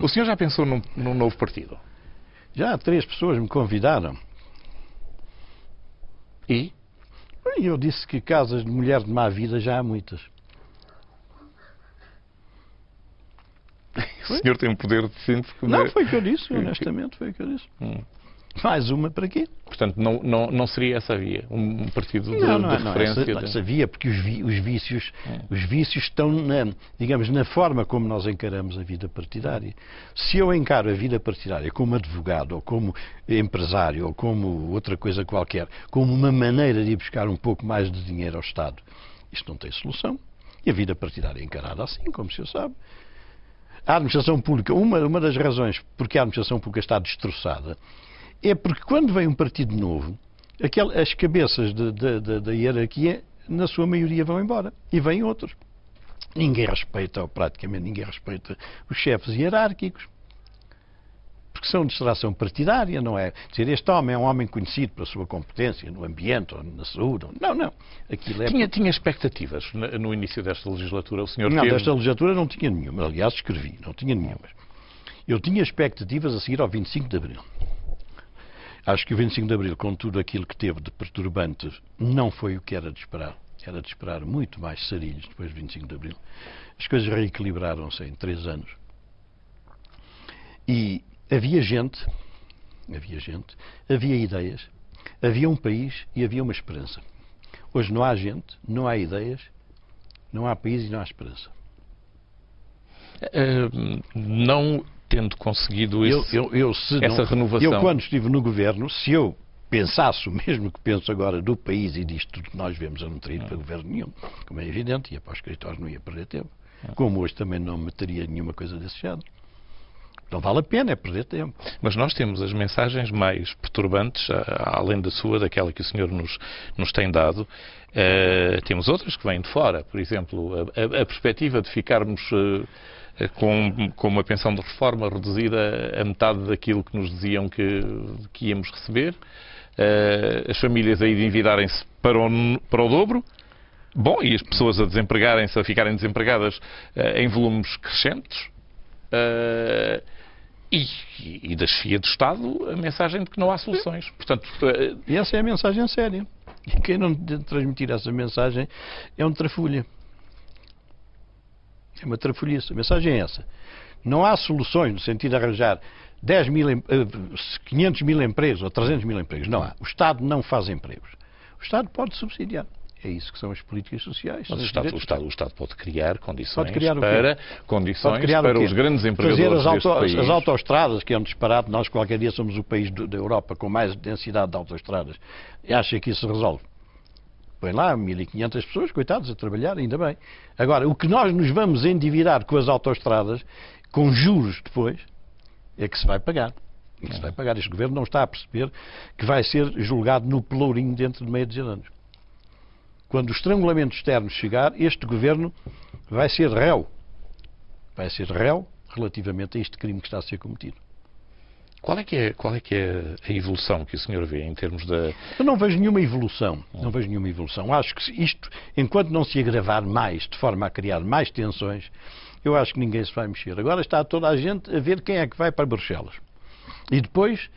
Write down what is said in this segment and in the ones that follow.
O senhor já pensou num, num novo partido? Já três pessoas me convidaram. E? eu disse que casas de mulher de má vida já há muitas. O senhor tem um poder de síntese. Não, foi o que eu disse, honestamente, foi o que eu disse. Hum. Mais uma para quê? Portanto, não, não, não seria essa via, um partido de, não, não, de é, não, é referência. Não, essa, essa via, porque os, vi, os vícios, é. os vícios estão, na, digamos, na forma como nós encaramos a vida partidária. Se eu encaro a vida partidária como advogado, ou como empresário, ou como outra coisa qualquer, como uma maneira de ir buscar um pouco mais de dinheiro ao Estado, isto não tem solução. E a vida partidária é encarada assim, como se eu sabe. A administração pública, uma, uma das razões porque a administração pública está destroçada é porque quando vem um partido novo, aquel, as cabeças da hierarquia, na sua maioria, vão embora e vêm outros. Ninguém respeita, ou praticamente ninguém respeita, os chefes hierárquicos porque são de extração partidária, não é? Dizer, este homem é um homem conhecido pela sua competência no ambiente, ou na saúde. Ou... Não, não. Aquilo é... tinha, tinha expectativas no início desta legislatura, o senhor Não, teve... desta legislatura não tinha nenhuma. Aliás, escrevi, não tinha nenhuma. Eu tinha expectativas a seguir ao 25 de Abril. Acho que o 25 de Abril, com tudo aquilo que teve de perturbante, não foi o que era de esperar. Era de esperar muito mais sarilhos depois do 25 de Abril. As coisas reequilibraram-se em três anos. E havia gente, havia gente, havia ideias, havia um país e havia uma esperança. Hoje não há gente, não há ideias, não há país e não há esperança. Eh, não tendo conseguido esse, eu, eu, eu, essa não, renovação? Eu, quando estive no governo, se eu pensasse o mesmo que penso agora do país e disto tudo que nós vemos, a não teria ido para hum. governo nenhum, como é evidente, ia para os escritórios, não ia perder tempo. Hum. Como hoje também não meteria nenhuma coisa desse género. Não vale a pena, é perder tempo. Mas nós temos as mensagens mais perturbantes, além da sua, daquela que o senhor nos, nos tem dado. Uh, temos outras que vêm de fora. Por exemplo, a, a, a perspectiva de ficarmos. Uh, eh, com, com uma pensão de reforma reduzida a metade daquilo que nos diziam que, que íamos receber, eh, as famílias a endividarem-se para o, para o dobro, bom, e as pessoas a desempregarem-se, a ficarem desempregadas eh, em volumes crescentes. E, e da chefia de Estado a mensagem de que não há soluções. Portanto, e essa é a mensagem séria. E quem não transmitir essa mensagem é um trafulha. É uma trafolhice. A mensagem é essa. Não há soluções no sentido de arranjar 10 mil, 500 eh, mil empregos ou 300 mil empregos. Não há. O Estado não faz empregos. O Estado pode subsidiar. É isso que são as políticas sociais. Mas o Estado, o Estado, o Estado pode criar condições pode criar para, condições para os grandes empregadores Fazer as, auto, país. as autoestradas, que é um disparate. Nós, qualquer dia, somos o país do, da Europa com mais densidade de autoestradas. E acha que isso resolve? Põe lá 1.500 pessoas, coitados, a trabalhar, ainda bem. Agora, o que nós nos vamos endividar com as autoestradas, com juros depois, é que se vai pagar. É que se vai pagar. Este governo não está a perceber que vai ser julgado no pelourinho dentro de meia dúzia de anos. Quando o estrangulamento externo chegar, este governo vai ser réu. Vai ser réu relativamente a este crime que está a ser cometido. Qual é que é, qual é, que é a evolução que o senhor vê em termos da. Eu não vejo nenhuma evolução. Não vejo nenhuma evolução. Acho que isto, enquanto não se agravar mais, de forma a criar mais tensões, eu acho que ninguém se vai mexer. Agora está toda a gente a ver quem é que vai para Bruxelas. E depois,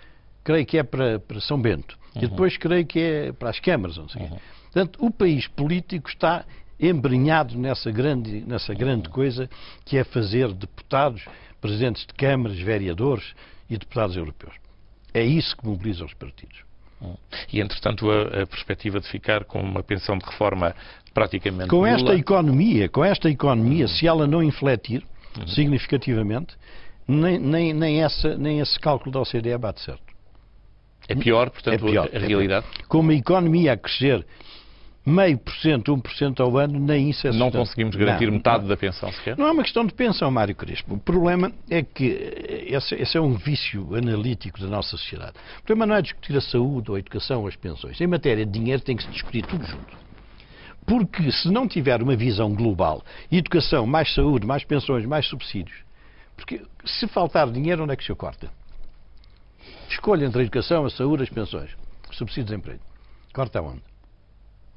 creio que é para, para São Bento. E uhum. depois, creio que é para as câmaras. Não sei uhum. Portanto, o país político está embrenhado nessa grande, nessa grande uhum. coisa que é fazer deputados, presidentes de câmaras, vereadores e deputados europeus. É isso que mobiliza os partidos. Hum. E, entretanto, a, a, perspectiva de ficar com uma pensão de reforma praticamente. Com esta economia, com esta economia, hum. se ela não infletir uhum. significativamente, nem, nem, nem, essa, nem esse cálculo da OCDE bate certo. É pior, portanto, é pior. a é realidade? Com uma economia a crescer meio por cento, um por cento ao ano, nem isso é Não conseguimos garantir não, metade não. da pensão sequer? Não é uma questão de pensão, Mário Crespo. O problema é que esse, esse, é um vício analítico da nossa sociedade. O problema não é discutir a saúde, ou a educação, ou as pensões. Em matéria de dinheiro tem que se discutir tudo junto. Porque se não tiver uma visão global, educação, mais saúde, mais pensões, mais subsídios, porque se faltar dinheiro, onde é que se corta? Escolha entre a educação, a saúde, as pensões, subsídios de emprego. Corta onde?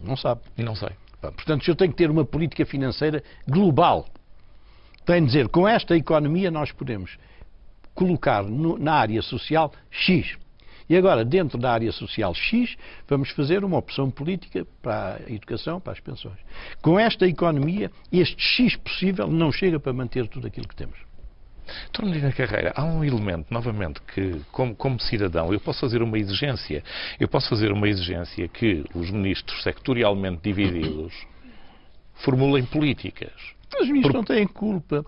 Não sabe. E não sei. Portanto, se eu tenho que ter uma política financeira global, tem de dizer, com esta economia nós podemos colocar no, na área social X. E agora, dentro da área social X, vamos fazer uma opção política para a educação, para as pensões. Com esta economia, este X possível não chega para manter tudo aquilo que temos. Torno-lhe então, na carreira. Há um elemento, novamente, que, como, como, cidadão, eu posso fazer uma exigência. Eu posso fazer uma exigência que os ministros sectorialmente divididos formulem políticas. Os ministros Por... não têm culpa.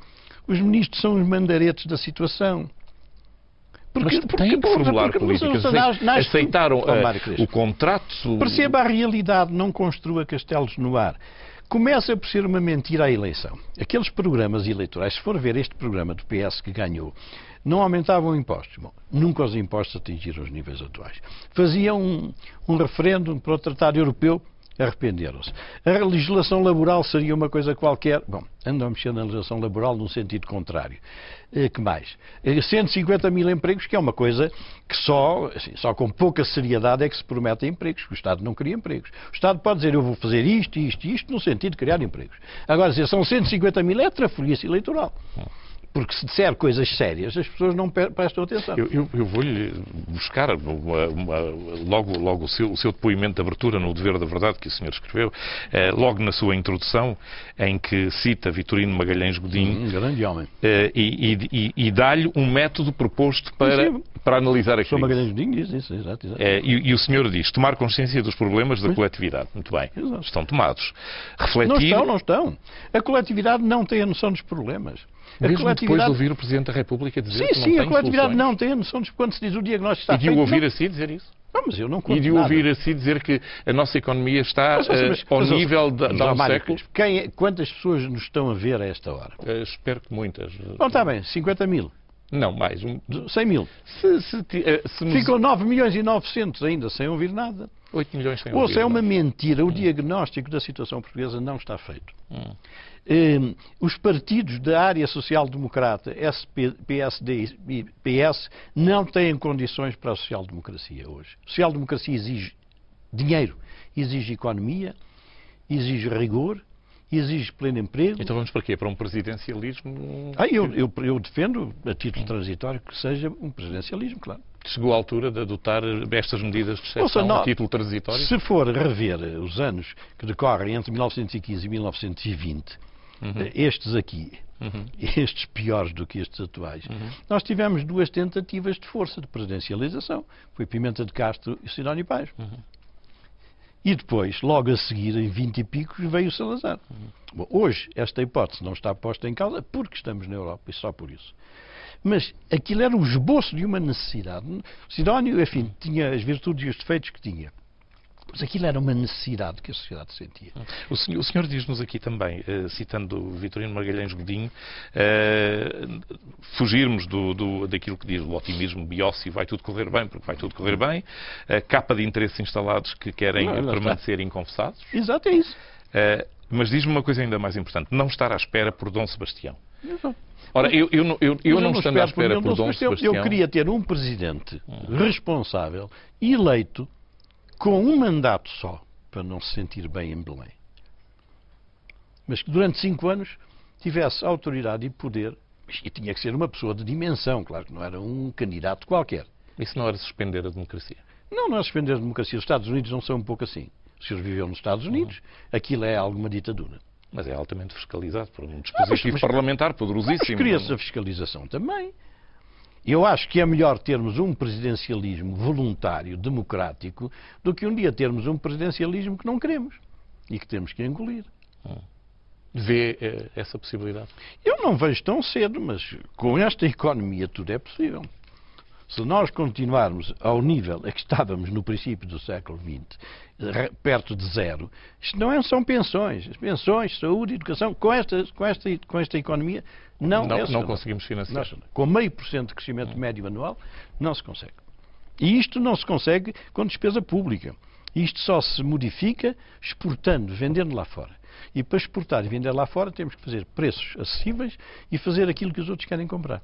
Os ministros são os mandaretes da situação. Porque, Mas têm que formular porque, porque, políticas. aceitaram eh, o contrato. Perceba a realidade, não construa castelos no ar. Começa por ser uma mentira a eleição. Aqueles programas eleitorais, se for ver este programa do PS que ganhou, não aumentavam impostos. Bom, nunca os impostos atingiram os níveis atuais. Faziam um, um referendo para o Tratado Europeu, arrependeram-se. A legislação laboral seria uma coisa qualquer. Bom, andam a na legislação laboral num sentido contrário. Eh, que mais? 150 eh, mil empregos, que é uma coisa que só, assim, só com pouca seriedade é que se promete empregos, que o Estado não cria empregos. O Estado pode dizer, eu vou fazer isto, isto, isto, no sentido de criar empregos. Agora, dizer são 150 mil, é trafolhice eleitoral. Hum. Porque se disser coisas sérias, as pessoas não prestam atenção. Eu, eu, eu vou-lhe buscar uma, uma, logo, logo o, seu, o seu depoimento de abertura no Dever da Verdade, que o senhor escreveu, eh, logo na sua introdução, em que cita Vitorino Magalhães Godinho. Um grande homem. Eh, e, e, e, e dá-lhe um método proposto para, para analisar aquilo. O Magalhães Godinho diz isso, exato. exato. Eh, e, e, o senhor diz, tomar consciência dos problemas da coletividade. Muito bem, exato. estão tomados. Refletir... Não estão, não estão. A coletividade não tem a noção dos problemas. A é Mesmo depois de ouvir o Presidente da República dizer sim, que não Sim, sim, a coletividade soluções. não tem noção de quando se diz o diagnóstico está E de o ouvir não... dizer isso? Não, mas eu não E de ouvir assim dizer que a nossa economia está mas, mas, eh, mas, ao nível da, da um século? Quem, é, quantas pessoas nos estão a ver a esta hora? Uh, espero que muitas. Bom, está bem, 50 mil. Não, mais um. 100 mil. Se, se, eh, se, Ficam 9 milhões e 900 ainda sem ouvir nada. 8 milhões sem ouvir Ouça, é uma mentira. O hum. diagnóstico da situação portuguesa não está feito. Hum. Um, os partidos da área social-democrata, PSD e PS, não têm condições para a social-democracia hoje. A social-democracia exige dinheiro, exige economia, exige rigor, exige pleno emprego. Então vamos para quê? Para um presidencialismo? Ah, eu, eu, eu defendo, a título transitório, que seja um presidencialismo, claro. Chegou a altura de adotar estas medidas de exceção a título transitório? Se for rever os anos que decorrem entre 1915 e 1920, uhum. estes aqui, Uhum. estes piores do que estes atuais. Uhum. Nós tivemos duas tentativas de força de presidencialização. Foi Pimenta de Castro e Sidónio Paz. Uhum. E depois, logo a seguir, em 20 e picos, veio o Salazar. Bom, hoje, esta hipótese não está posta em causa porque estamos na Europa, e só por isso. Mas aquilo era um esboço de uma necessidade. Sidónio, enfim, tinha as virtudes e os defeitos que tinha. Mas aquilo era uma necessidade que a sociedade sentia. O senhor, senhor diz-nos aqui também, eh, citando Vitorino Magalhães Godinho, eh, fugirmos do, do, daquilo que diz o otimismo biócio, vai tudo correr bem, porque vai tudo correr bem, eh, capa de interesses instalados que querem não, não permanecer está. inconfessados. Exato, é isso. mas diz-me uma coisa ainda mais importante, não estar à espera por Dom Sebastião. Exato. Ora, eu, eu, eu, eu, eu não, não estando à espera por, por Dom Sebastião... Eu queria ter um presidente hum. responsável, eleito, com um mandato só, para não se sentir bem em Belém. Mas que durante cinco anos tivesse autoridade e poder, e tinha que ser uma pessoa de dimensão, claro que não era um candidato qualquer. Isso não era suspender a democracia? Não, não é suspender a democracia. Os Estados Unidos não são um pouco assim. Os senhores viveu nos Estados Unidos, uhum. aquilo é alguma ditadura. Mas é altamente fiscalizado por um dispositivo ah, mas, mas, parlamentar poderosíssimo. Mas cria-se é? a fiscalização também. Eu acho que é melhor termos um presidencialismo voluntário, democrático, do que um dia termos um presidencialismo que não queremos e que temos que engolir. Ah. Vê eh, essa possibilidade? Eu não vejo tão cedo, mas com esta economia tudo é possível. Se nós continuarmos ao nível a que estávamos no princípio do século XX, perto de zero, isto não é, são pensões. pensões, saúde, educação, com esta, com esta, com esta economia, não, não, é não conseguimos financiar. Nós, com meio por cento de crescimento hum. médio anual, não se consegue. E isto não se consegue com despesa pública. Isto só se modifica exportando, vendendo lá fora. E para exportar e vender lá fora temos que fazer preços acessíveis e fazer aquilo que os outros querem comprar.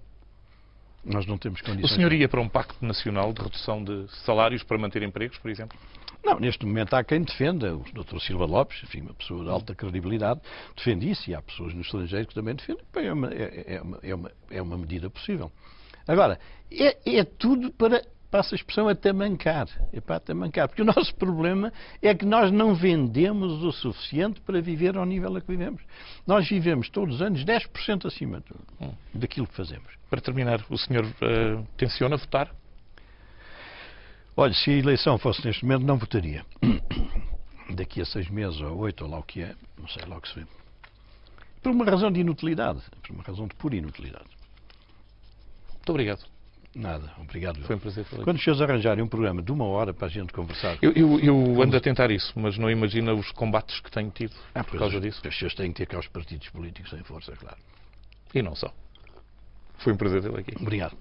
Nós não temos condições. O senhor ia para um pacto nacional de redução de salários para manter empregos, por exemplo? Não, neste momento há quem defenda, o Dr. Silva Lopes, enfim, uma pessoa de alta credibilidade, defende isso e há pessoas no estrangeiro que também defendem. Bem, é, uma, é, é uma, é, uma, é uma medida possível. Agora, é, é tudo para passa a expressão, até mancar. Epá, até mancar. Porque o nosso problema é que nós não vendemos o suficiente para viver ao nível a que vivemos. Nós vivemos todos os anos 10% acima hum. daquilo que fazemos. Para terminar, o senhor uh, tenciona votar? Olha, se a eleição fosse neste momento, não votaria. Daqui a seis meses ou oito, ou lá o que é, não sei lá o que se vê. Por uma razão de inutilidade, por uma razão de pura inutilidade. Muito obrigado. Nada, obrigado. Foi um prazer falar. Quando os senhores arranjarem um programa de uma hora para a gente conversar. Eu, eu, eu ando a tentar isso, mas não imagina os combates que tenho tido ah, por causa os, é. disso. Os senhores têm que ter cá os partidos políticos em força, claro. E não só. Foi um prazer tê-lo aqui. Obrigado.